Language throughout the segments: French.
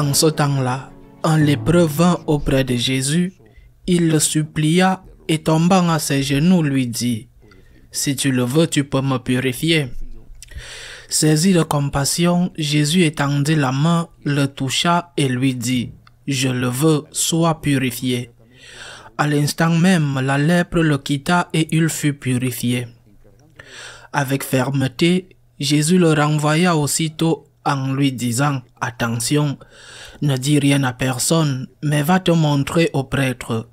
En ce temps-là, un lépreux vint auprès de Jésus, il le supplia et tombant à ses genoux lui dit, Si tu le veux, tu peux me purifier. Saisi de compassion, Jésus étendit la main, le toucha et lui dit, Je le veux, sois purifié. À l'instant même, la lèpre le quitta et il fut purifié. Avec fermeté, Jésus le renvoya aussitôt en lui disant Attention, ne dis rien à personne, mais va te montrer au prêtre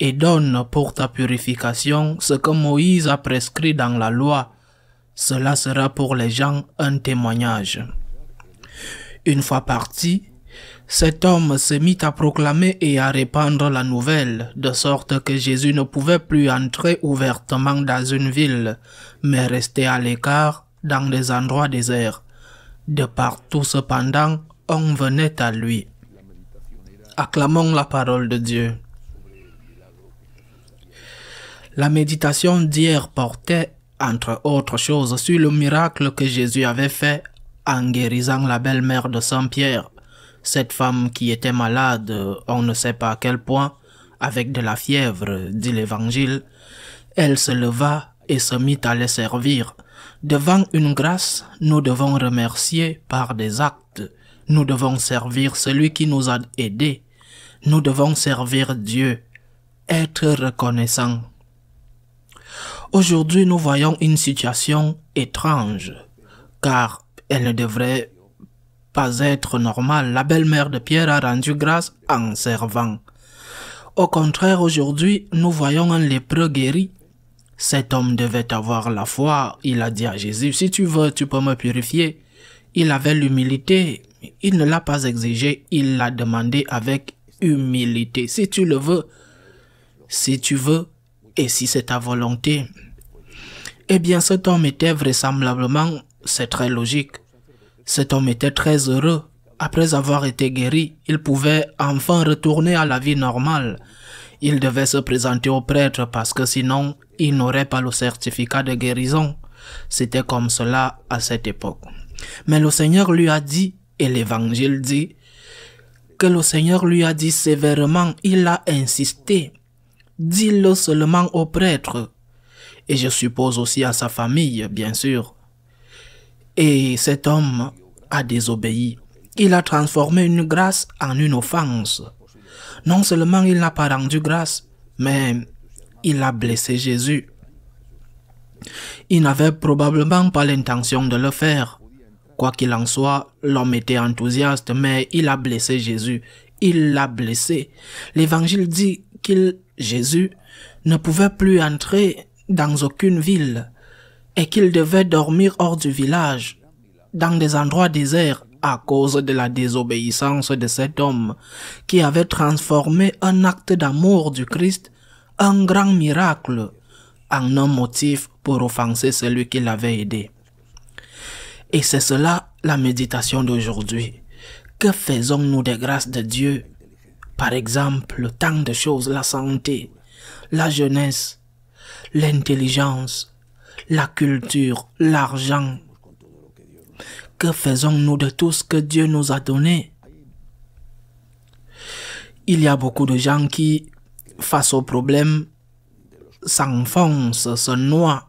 et donne pour ta purification ce que Moïse a prescrit dans la loi. Cela sera pour les gens un témoignage. Une fois parti, cet homme se mit à proclamer et à répandre la nouvelle, de sorte que Jésus ne pouvait plus entrer ouvertement dans une ville, mais rester à l'écart dans des endroits déserts. De partout cependant, on venait à lui. Acclamons la parole de Dieu. La méditation d'hier portait, entre autres choses, sur le miracle que Jésus avait fait en guérissant la belle-mère de Saint-Pierre, cette femme qui était malade, on ne sait pas à quel point, avec de la fièvre, dit l'Évangile. Elle se leva et se mit à les servir. Devant une grâce, nous devons remercier par des actes. Nous devons servir celui qui nous a aidés. Nous devons servir Dieu. Être reconnaissant. Aujourd'hui, nous voyons une situation étrange, car elle ne devrait pas être normale. La belle-mère de Pierre a rendu grâce en servant. Au contraire, aujourd'hui, nous voyons un lépreux guéri cet homme devait avoir la foi. Il a dit à Jésus, si tu veux, tu peux me purifier. Il avait l'humilité. Il ne l'a pas exigé. Il l'a demandé avec humilité. Si tu le veux, si tu veux, et si c'est ta volonté. Eh bien, cet homme était vraisemblablement, c'est très logique. Cet homme était très heureux. Après avoir été guéri, il pouvait enfin retourner à la vie normale il devait se présenter au prêtre parce que sinon, il n'aurait pas le certificat de guérison. C'était comme cela à cette époque. Mais le Seigneur lui a dit, et l'Évangile dit, que le Seigneur lui a dit sévèrement, il a insisté. Dis-le seulement au prêtre. Et je suppose aussi à sa famille, bien sûr. Et cet homme a désobéi. Il a transformé une grâce en une offense. Non seulement il n'a pas rendu grâce, mais il a blessé Jésus. Il n'avait probablement pas l'intention de le faire. Quoi qu'il en soit, l'homme était enthousiaste, mais il a blessé Jésus. Il l'a blessé. L'évangile dit qu'il, Jésus, ne pouvait plus entrer dans aucune ville et qu'il devait dormir hors du village, dans des endroits déserts à cause de la désobéissance de cet homme qui avait transformé un acte d'amour du Christ, un grand miracle, en un motif pour offenser celui qui l'avait aidé. Et c'est cela la méditation d'aujourd'hui. Que faisons-nous des grâces de Dieu Par exemple, tant de choses, la santé, la jeunesse, l'intelligence, la culture, l'argent, que faisons-nous de tout ce que Dieu nous a donné Il y a beaucoup de gens qui, face aux problèmes, s'enfoncent, se noient.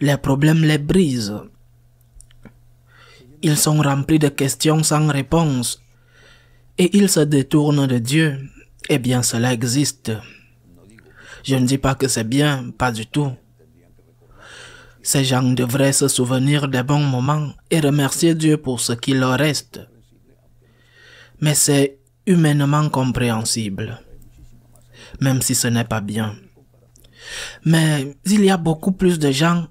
Les problèmes les brisent. Ils sont remplis de questions sans réponse et ils se détournent de Dieu. Eh bien, cela existe. Je ne dis pas que c'est bien, pas du tout. Ces gens devraient se souvenir des bons moments et remercier Dieu pour ce qui leur reste. Mais c'est humainement compréhensible, même si ce n'est pas bien. Mais il y a beaucoup plus de gens,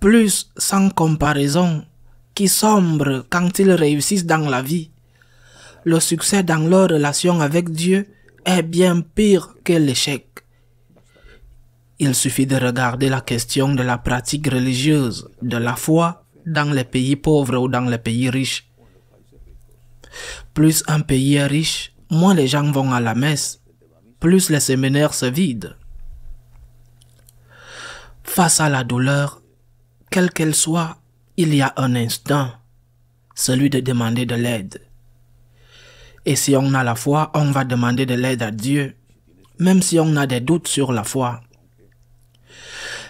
plus sans comparaison, qui sombrent quand ils réussissent dans la vie. Le succès dans leur relation avec Dieu est bien pire que l'échec. Il suffit de regarder la question de la pratique religieuse, de la foi, dans les pays pauvres ou dans les pays riches. Plus un pays est riche, moins les gens vont à la messe, plus les séminaires se vident. Face à la douleur, quelle qu'elle soit, il y a un instant, celui de demander de l'aide. Et si on a la foi, on va demander de l'aide à Dieu, même si on a des doutes sur la foi.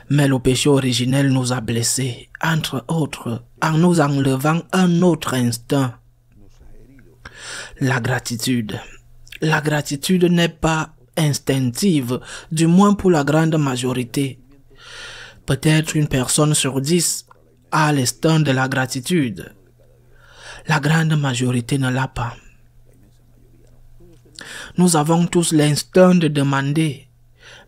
Mais le péché originel nous a blessés, entre autres, en nous enlevant un autre instinct. La gratitude. La gratitude n'est pas instinctive, du moins pour la grande majorité. Peut-être une personne sur dix a l'instinct de la gratitude. La grande majorité ne l'a pas. Nous avons tous l'instinct de demander,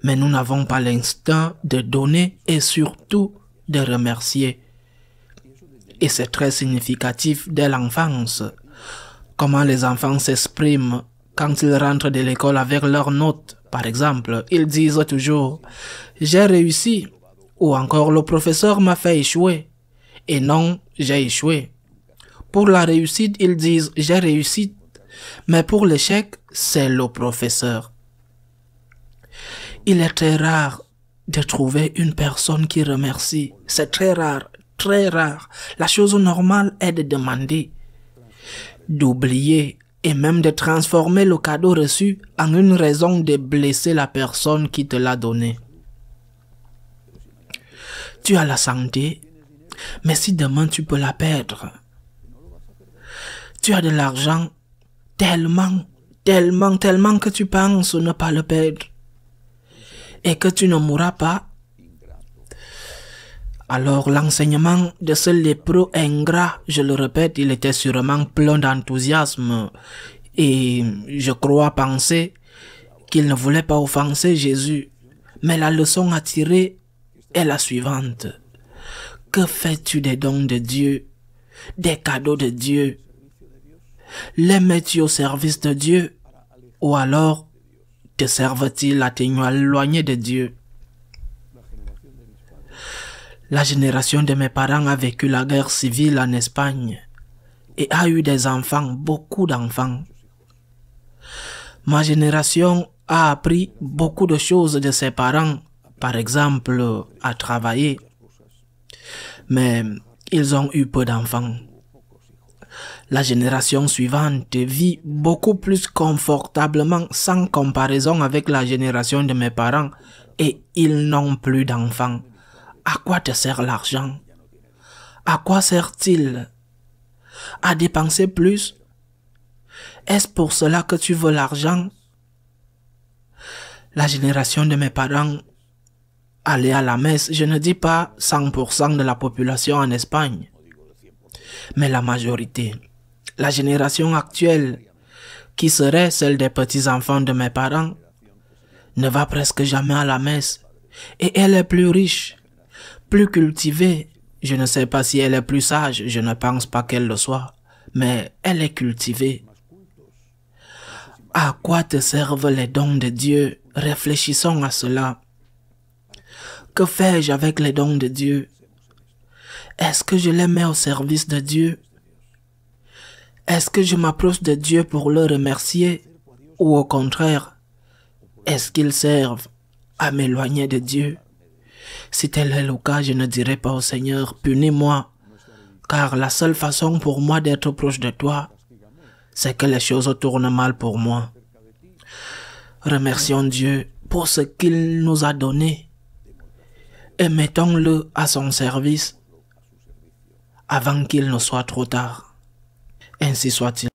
mais nous n'avons pas l'instinct de donner et surtout de remercier. Et c'est très significatif dès l'enfance. Comment les enfants s'expriment quand ils rentrent de l'école avec leurs notes, par exemple. Ils disent toujours « j'ai réussi » ou encore « le professeur m'a fait échouer » et non « j'ai échoué ». Pour la réussite, ils disent « j'ai réussi », mais pour l'échec, c'est le professeur. Il est très rare de trouver une personne qui remercie. C'est très rare, très rare. La chose normale est de demander, d'oublier et même de transformer le cadeau reçu en une raison de blesser la personne qui te l'a donné. Tu as la santé, mais si demain tu peux la perdre, tu as de l'argent tellement, tellement, tellement que tu penses ne pas le perdre et que tu ne mourras pas alors l'enseignement de ce lépreux ingrat, je le répète, il était sûrement plein d'enthousiasme et je crois penser qu'il ne voulait pas offenser Jésus. Mais la leçon à tirer est la suivante. Que fais-tu des dons de Dieu, des cadeaux de Dieu Les mets-tu au service de Dieu Ou alors te servent-ils à t'éloigner de Dieu La génération de mes parents a vécu la guerre civile en Espagne et a eu des enfants, beaucoup d'enfants. Ma génération a appris beaucoup de choses de ses parents, par exemple à travailler. Mais ils ont eu peu d'enfants la génération suivante vit beaucoup plus confortablement sans comparaison avec la génération de mes parents et ils n'ont plus d'enfants. À quoi te sert l'argent À quoi sert-il À dépenser plus Est-ce pour cela que tu veux l'argent La génération de mes parents allait à la messe, je ne dis pas 100% de la population en Espagne, mais la majorité la génération actuelle, qui serait celle des petits-enfants de mes parents, ne va presque jamais à la messe. Et elle est plus riche, plus cultivée. Je ne sais pas si elle est plus sage, je ne pense pas qu'elle le soit, mais elle est cultivée. À quoi te servent les dons de Dieu Réfléchissons à cela. Que fais-je avec les dons de Dieu Est-ce que je les mets au service de Dieu est-ce que je m'approche de Dieu pour le remercier ou au contraire, est-ce qu'il serve à m'éloigner de Dieu Si tel est le cas, je ne dirai pas au Seigneur, punis-moi, car la seule façon pour moi d'être proche de toi, c'est que les choses tournent mal pour moi. Remercions Dieu pour ce qu'il nous a donné et mettons-le à son service avant qu'il ne soit trop tard. Ainsi soit-il.